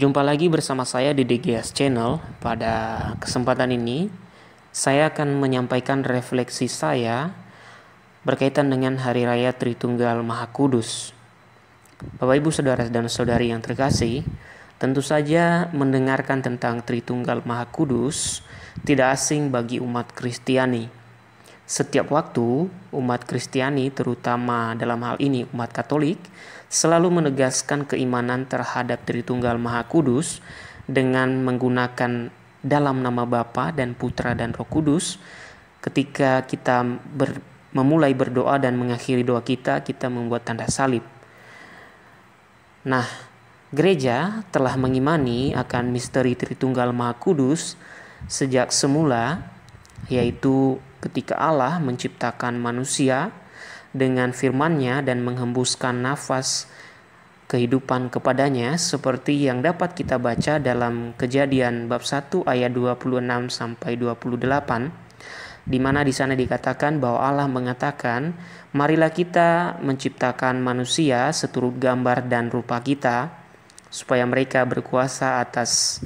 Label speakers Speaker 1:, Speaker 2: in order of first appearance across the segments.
Speaker 1: Jumpa lagi bersama saya di DGS Channel. Pada kesempatan ini, saya akan menyampaikan refleksi saya berkaitan dengan Hari Raya Tritunggal Maha Kudus. Bapak Ibu Saudara dan Saudari yang terkasih, tentu saja mendengarkan tentang Tritunggal Maha Kudus tidak asing bagi umat Kristiani setiap waktu, umat Kristiani, terutama dalam hal ini umat Katolik, selalu menegaskan keimanan terhadap Tritunggal Maha Kudus dengan menggunakan dalam nama Bapa dan Putra dan Roh Kudus. Ketika kita ber, memulai berdoa dan mengakhiri doa kita, kita membuat tanda salib. Nah, gereja telah mengimani akan misteri Tritunggal Maha Kudus sejak semula, yaitu ketika Allah menciptakan manusia dengan firman-Nya dan menghembuskan nafas kehidupan kepadanya seperti yang dapat kita baca dalam Kejadian bab 1 ayat 26 sampai 28 di mana di sana dikatakan bahwa Allah mengatakan, "Marilah kita menciptakan manusia seturut gambar dan rupa kita, supaya mereka berkuasa atas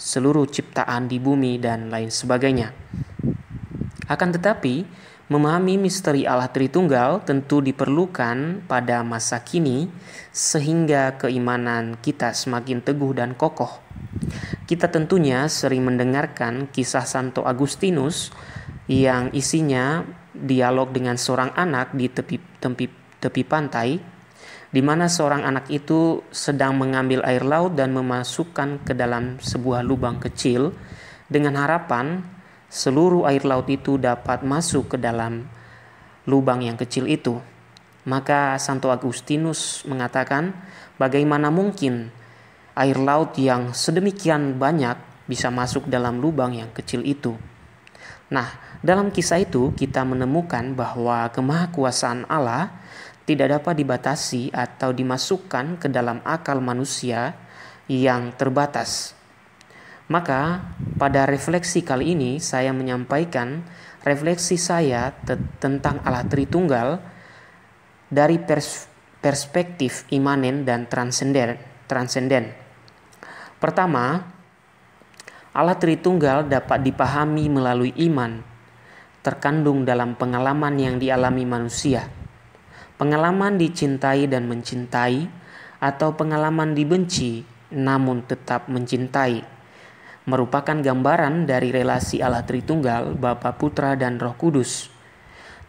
Speaker 1: seluruh ciptaan di bumi dan lain sebagainya. Akan tetapi, memahami misteri Allah Tritunggal tentu diperlukan pada masa kini sehingga keimanan kita semakin teguh dan kokoh. Kita tentunya sering mendengarkan kisah Santo Agustinus yang isinya dialog dengan seorang anak di tepi, tepi, tepi pantai di mana seorang anak itu sedang mengambil air laut dan memasukkan ke dalam sebuah lubang kecil dengan harapan seluruh air laut itu dapat masuk ke dalam lubang yang kecil itu. Maka Santo Agustinus mengatakan, bagaimana mungkin air laut yang sedemikian banyak bisa masuk dalam lubang yang kecil itu? Nah, dalam kisah itu kita menemukan bahwa kemahakuasaan Allah tidak dapat dibatasi atau dimasukkan ke dalam akal manusia yang terbatas. Maka, pada refleksi kali ini saya menyampaikan refleksi saya te tentang Allah Tritunggal dari pers perspektif imanen dan transenden. transenden. Pertama, Allah Tritunggal dapat dipahami melalui iman, terkandung dalam pengalaman yang dialami manusia pengalaman dicintai dan mencintai, atau pengalaman dibenci namun tetap mencintai, merupakan gambaran dari relasi Allah Tritunggal, Bapa, Putra, dan Roh Kudus.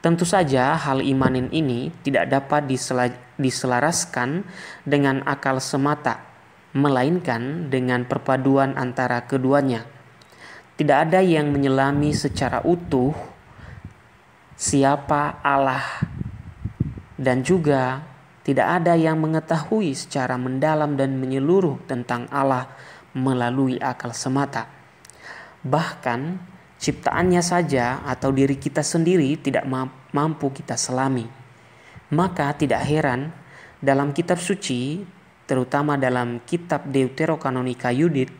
Speaker 1: Tentu saja hal imanin ini tidak dapat diselaraskan dengan akal semata, melainkan dengan perpaduan antara keduanya. Tidak ada yang menyelami secara utuh siapa Allah dan juga tidak ada yang mengetahui secara mendalam dan menyeluruh tentang Allah melalui akal semata. Bahkan ciptaannya saja atau diri kita sendiri tidak mampu kita selami. Maka tidak heran dalam kitab suci, terutama dalam kitab Deuterokanonika Yudit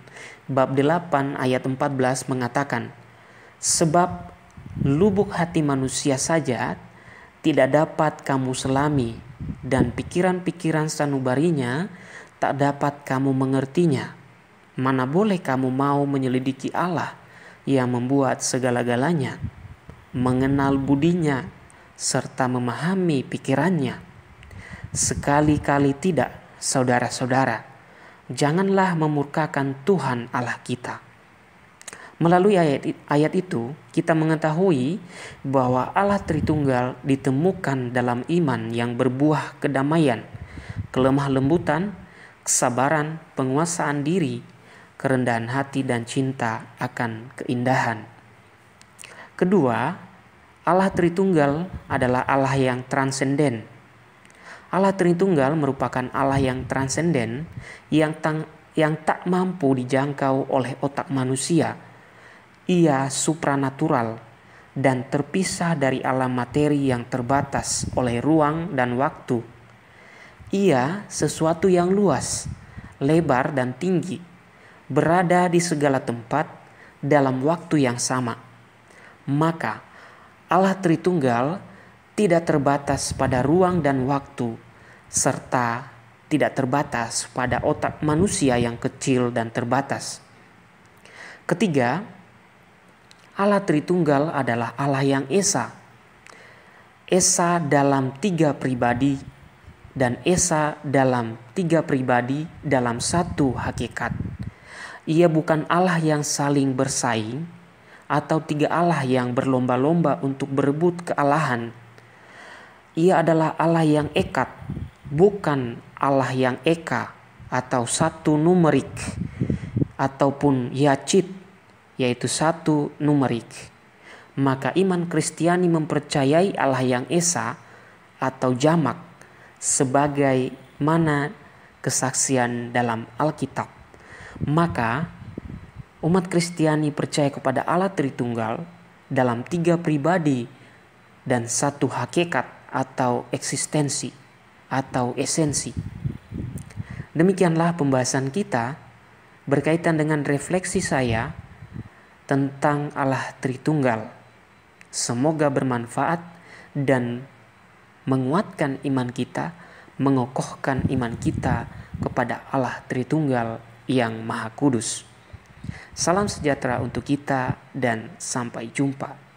Speaker 1: bab 8 ayat 14 mengatakan, sebab lubuk hati manusia saja tidak dapat kamu selami dan pikiran-pikiran sanubarinya tak dapat kamu mengertinya. Mana boleh kamu mau menyelidiki Allah yang membuat segala-galanya, mengenal budinya, serta memahami pikirannya. Sekali-kali tidak, saudara-saudara, janganlah memurkakan Tuhan Allah kita. Melalui ayat, ayat itu, kita mengetahui bahwa Allah Tritunggal ditemukan dalam iman yang berbuah kedamaian, kelemah lembutan, kesabaran, penguasaan diri, kerendahan hati, dan cinta akan keindahan. Kedua, Allah Tritunggal adalah Allah yang transenden. Allah Tritunggal merupakan Allah yang transenden yang, yang tak mampu dijangkau oleh otak manusia ia supranatural dan terpisah dari alam materi yang terbatas oleh ruang dan waktu. Ia sesuatu yang luas, lebar, dan tinggi, berada di segala tempat dalam waktu yang sama. Maka Allah Tritunggal tidak terbatas pada ruang dan waktu, serta tidak terbatas pada otak manusia yang kecil dan terbatas. Ketiga, Allah Tritunggal adalah Allah yang Esa. Esa dalam tiga pribadi dan Esa dalam tiga pribadi dalam satu hakikat. Ia bukan Allah yang saling bersaing atau tiga Allah yang berlomba-lomba untuk berebut kealahan. Ia adalah Allah yang ekat, bukan Allah yang eka atau satu numerik ataupun yacit yaitu satu numerik. Maka iman Kristiani mempercayai Allah yang Esa atau jamak sebagai mana kesaksian dalam Alkitab. Maka umat Kristiani percaya kepada Allah Tritunggal dalam tiga pribadi dan satu hakikat atau eksistensi atau esensi. Demikianlah pembahasan kita berkaitan dengan refleksi saya tentang Allah Tritunggal. Semoga bermanfaat dan menguatkan iman kita, mengokohkan iman kita kepada Allah Tritunggal yang Maha Kudus. Salam sejahtera untuk kita, dan sampai jumpa.